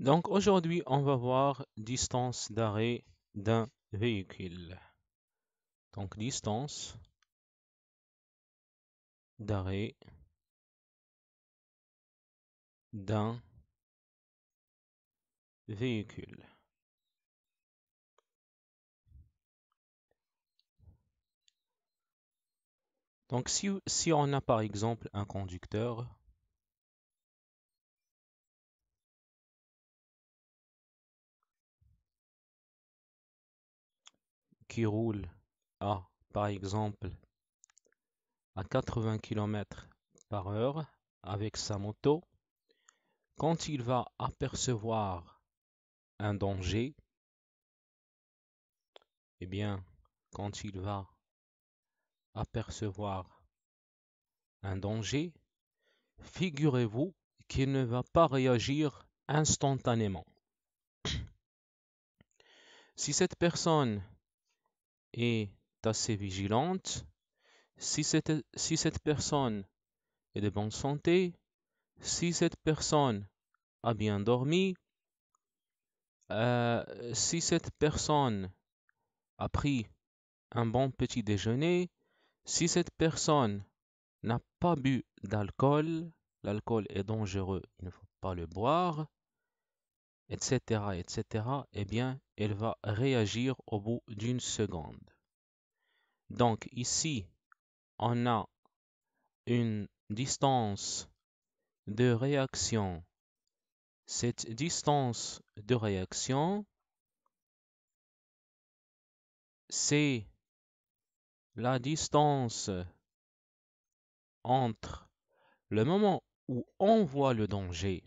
Donc aujourd'hui, on va voir distance d'arrêt d'un véhicule. Donc distance d'arrêt d'un véhicule. Donc si, si on a par exemple un conducteur qui roule à, par exemple, à 80 km par heure avec sa moto, quand il va apercevoir un danger, eh bien, quand il va apercevoir un danger, figurez-vous qu'il ne va pas réagir instantanément. Si cette personne est assez vigilante, si cette, si cette personne est de bonne santé, si cette personne a bien dormi, euh, si cette personne a pris un bon petit déjeuner, si cette personne n'a pas bu d'alcool, l'alcool est dangereux, il ne faut pas le boire, etc., etc., eh bien, elle va réagir au bout d'une seconde. Donc ici, on a une distance de réaction. Cette distance de réaction, c'est la distance entre le moment où on voit le danger,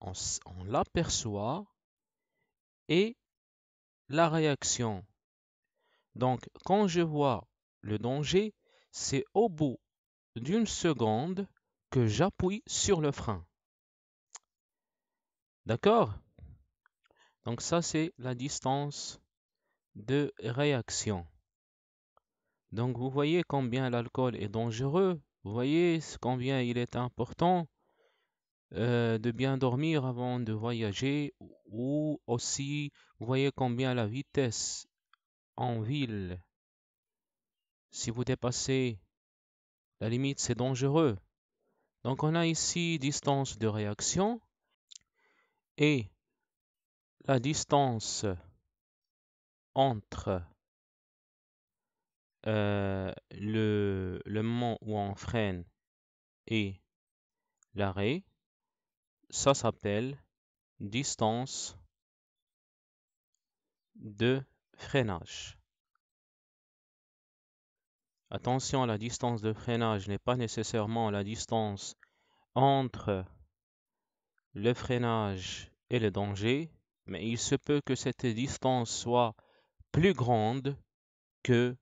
on, l'aperçoit, et la réaction. Donc, quand je vois le danger, c'est au bout d'une seconde que j'appuie sur le frein. D'accord Donc ça, c'est la distance de réaction. Donc vous voyez combien l'alcool est dangereux, vous voyez combien il est important euh, de bien dormir avant de voyager ou aussi voyez combien la vitesse en ville. Si vous dépassez la limite, c'est dangereux. Donc on a ici distance de réaction et la distance entre euh, le, le moment où on freine et l'arrêt ça s'appelle distance de freinage. Attention, la distance de freinage n'est pas nécessairement la distance entre le freinage et le danger, mais il se peut que cette distance soit plus grande que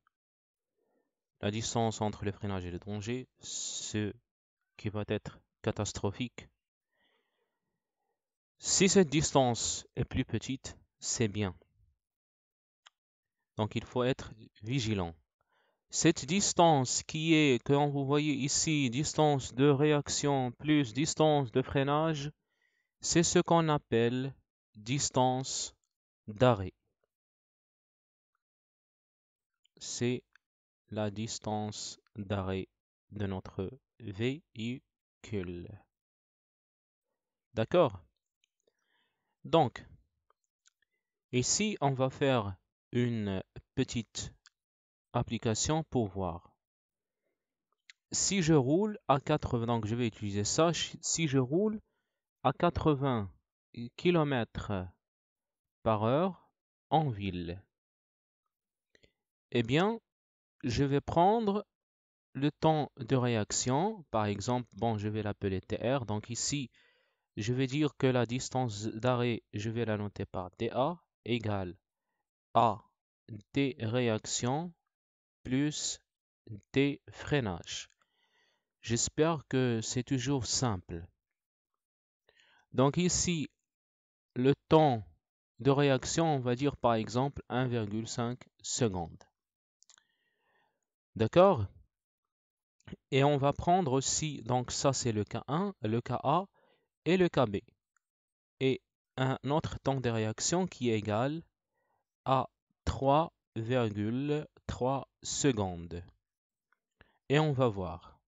la distance entre le freinage et le danger, ce qui va être catastrophique si cette distance est plus petite, c'est bien. Donc il faut être vigilant. Cette distance qui est, comme vous voyez ici, distance de réaction plus distance de freinage, c'est ce qu'on appelle distance d'arrêt. C'est la distance d'arrêt de notre véhicule. D'accord donc, ici, on va faire une petite application pour voir. Si je roule à 80, donc je vais utiliser ça, si je roule à 80 km par heure en ville, eh bien, je vais prendre le temps de réaction. Par exemple, bon, je vais l'appeler TR. Donc ici, je vais dire que la distance d'arrêt, je vais la noter par dA égale à D réaction plus D freinage. J'espère que c'est toujours simple. Donc ici, le temps de réaction, on va dire par exemple 1,5 secondes. D'accord Et on va prendre aussi, donc ça c'est le cas 1 le A, et le Kb, et un autre temps de réaction qui est égal à 3,3 secondes. Et on va voir.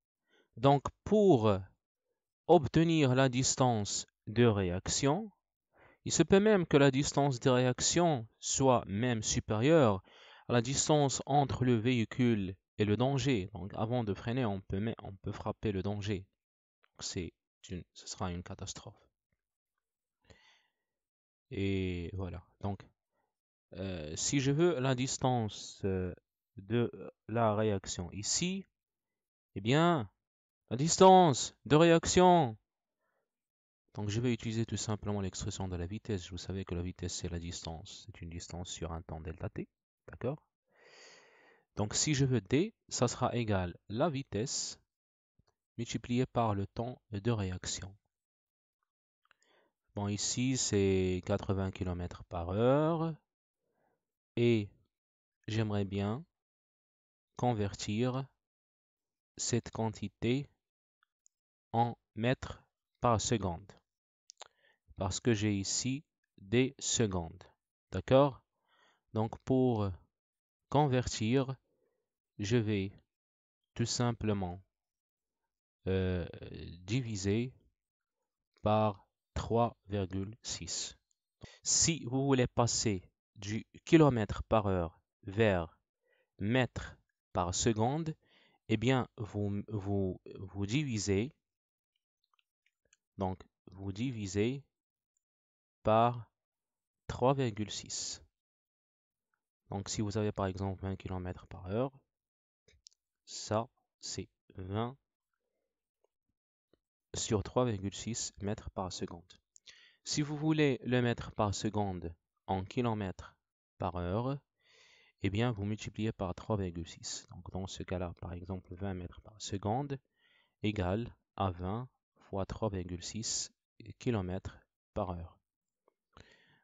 Donc pour obtenir la distance de réaction, il se peut même que la distance de réaction soit même supérieure à la distance entre le véhicule et le danger. Donc avant de freiner, on peut, on peut frapper le danger. C'est ce sera une catastrophe. Et voilà. Donc, euh, si je veux la distance euh, de euh, la réaction ici, eh bien, la distance de réaction. Donc, je vais utiliser tout simplement l'expression de la vitesse. Vous savez que la vitesse, c'est la distance. C'est une distance sur un temps delta t. D'accord Donc, si je veux d, ça sera égal à la vitesse multiplié par le temps de réaction. Bon, ici, c'est 80 km par heure. Et j'aimerais bien convertir cette quantité en mètres par seconde. Parce que j'ai ici des secondes. D'accord Donc pour convertir, je vais tout simplement euh, divisé par 3,6. Si vous voulez passer du kilomètre par heure vers mètre par seconde, eh bien, vous, vous, divisez, donc vous divisez par 3,6. Donc, si vous avez par exemple 20 km par heure, ça c'est 20 sur 3,6 mètres par seconde. Si vous voulez le mètre par seconde en kilomètres par heure, eh bien vous multipliez par 3,6. Donc dans ce cas-là, par exemple 20 mètres par seconde égale à 20 fois 3,6 km par heure.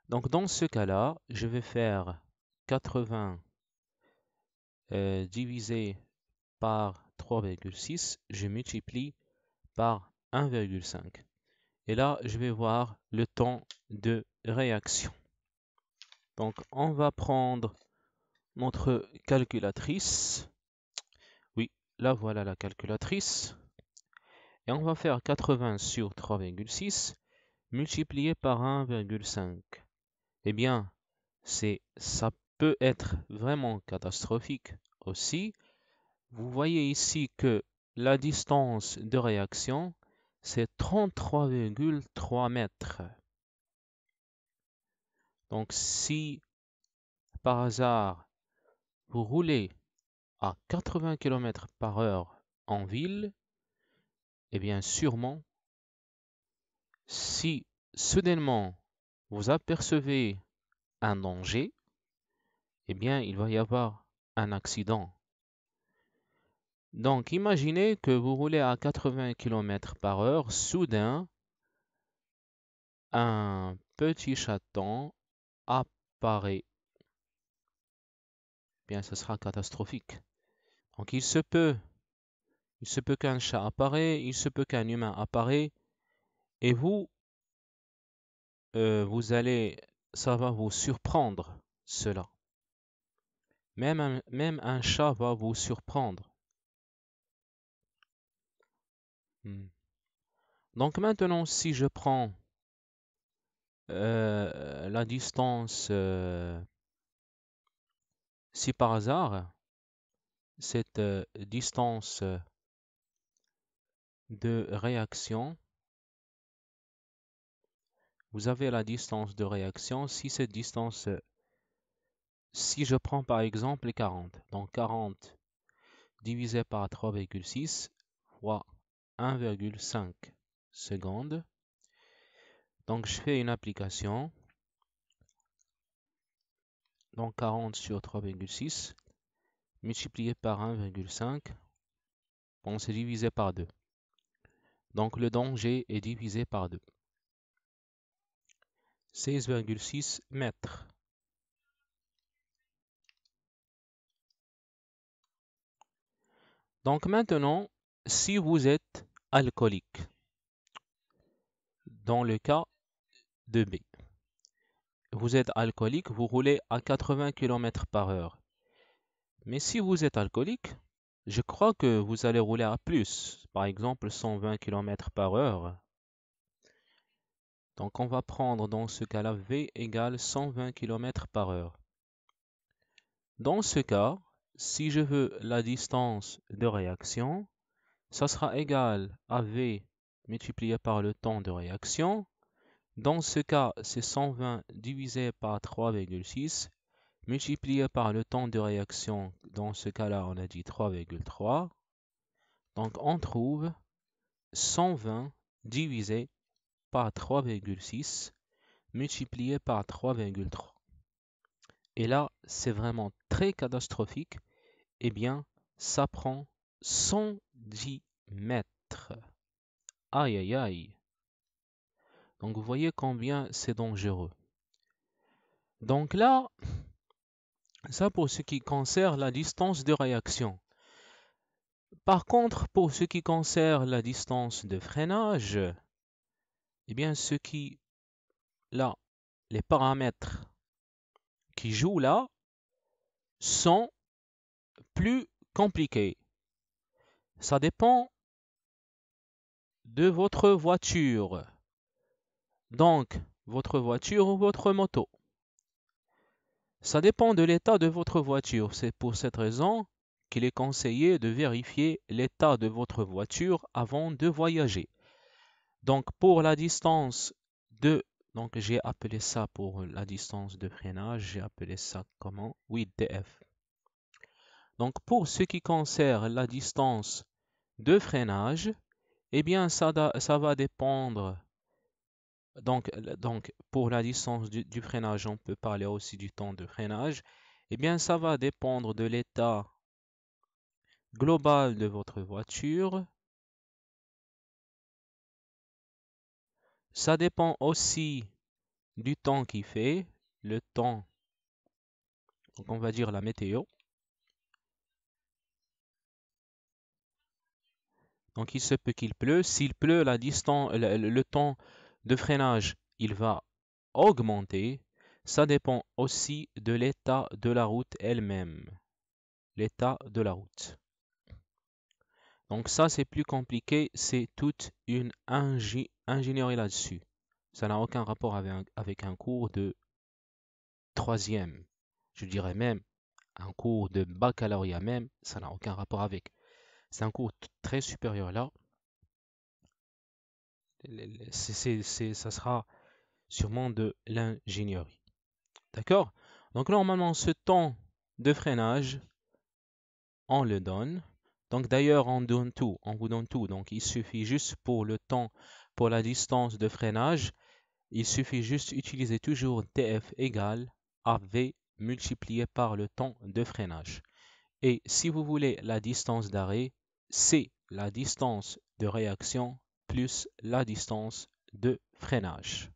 Donc dans ce cas-là, je vais faire 80 euh, divisé par 3,6, je multiplie par 1,5. Et là, je vais voir le temps de réaction. Donc, on va prendre notre calculatrice. Oui, là, voilà la calculatrice. Et on va faire 80 sur 3,6 multiplié par 1,5. Eh bien, c'est ça peut être vraiment catastrophique aussi. Vous voyez ici que la distance de réaction c'est 33,3 mètres. Donc si par hasard vous roulez à 80 km par heure en ville, et eh bien sûrement, si soudainement vous apercevez un danger, et eh bien il va y avoir un accident. Donc imaginez que vous roulez à 80 km par heure, soudain, un petit chaton apparaît. Bien, ce sera catastrophique. Donc il se peut, il se peut qu'un chat apparaît, il se peut qu'un humain apparaît, et vous, euh, vous allez, ça va vous surprendre cela. Même même un chat va vous surprendre. Hmm. Donc maintenant, si je prends euh, la distance, euh, si par hasard, cette euh, distance de réaction, vous avez la distance de réaction, si cette distance, si je prends par exemple 40, donc 40 divisé par 3,6 fois 1,5 secondes. Donc je fais une application. Donc 40 sur 3,6 multiplié par 1,5. On c'est divisé par 2. Donc le danger est divisé par 2. 16,6 mètres. Donc maintenant, si vous êtes alcoolique, dans le cas de B. Vous êtes alcoolique, vous roulez à 80 km par heure. Mais si vous êtes alcoolique, je crois que vous allez rouler à plus, par exemple 120 km par heure. Donc on va prendre dans ce cas-là V égale 120 km par heure. Dans ce cas, si je veux la distance de réaction, ça sera égal à V multiplié par le temps de réaction. Dans ce cas, c'est 120 divisé par 3,6 multiplié par le temps de réaction. Dans ce cas-là, on a dit 3,3. Donc on trouve 120 divisé par 3,6 multiplié par 3,3. Et là, c'est vraiment très catastrophique. Eh bien, ça prend 100 10 mètres. Aïe aïe aïe. Donc vous voyez combien c'est dangereux. Donc là, ça pour ce qui concerne la distance de réaction. Par contre, pour ce qui concerne la distance de freinage, eh bien ce qui, là, les paramètres qui jouent là sont plus compliqués. Ça dépend de votre voiture. Donc, votre voiture ou votre moto. Ça dépend de l'état de votre voiture. C'est pour cette raison qu'il est conseillé de vérifier l'état de votre voiture avant de voyager. Donc, pour la distance de... Donc, j'ai appelé ça pour la distance de freinage, j'ai appelé ça comment 8DF. Donc, pour ce qui concerne la distance de freinage, eh bien, ça, va dépendre. Donc, donc, pour la distance du, freinage, on peut parler aussi du temps de freinage. Eh bien, ça va dépendre de l'état global de votre voiture. Ça dépend aussi du temps qu'il fait, le temps, donc on va dire la météo. Donc il se peut qu'il pleut. S'il pleut, la distance, le, temps de freinage, il va augmenter. Ça dépend aussi de l'état de la route elle-même. L'état de la route. Donc ça, c'est plus compliqué. C'est toute une ingénierie là-dessus. Ça n'a aucun rapport avec un, avec un cours de troisième. Je dirais même un cours de baccalauréat même. Ça n'a aucun rapport avec c'est un cours très supérieur. Là, ça sera sûrement de l'ingénierie. D'accord Donc normalement, ce temps de freinage, on le donne. Donc d'ailleurs, on donne tout, on vous donne tout. Donc il suffit juste pour le temps, pour la distance de freinage, il suffit juste utiliser toujours TF égale à V multiplié par le temps de freinage. Et si vous voulez la distance d'arrêt, c'est la distance de réaction plus la distance de freinage.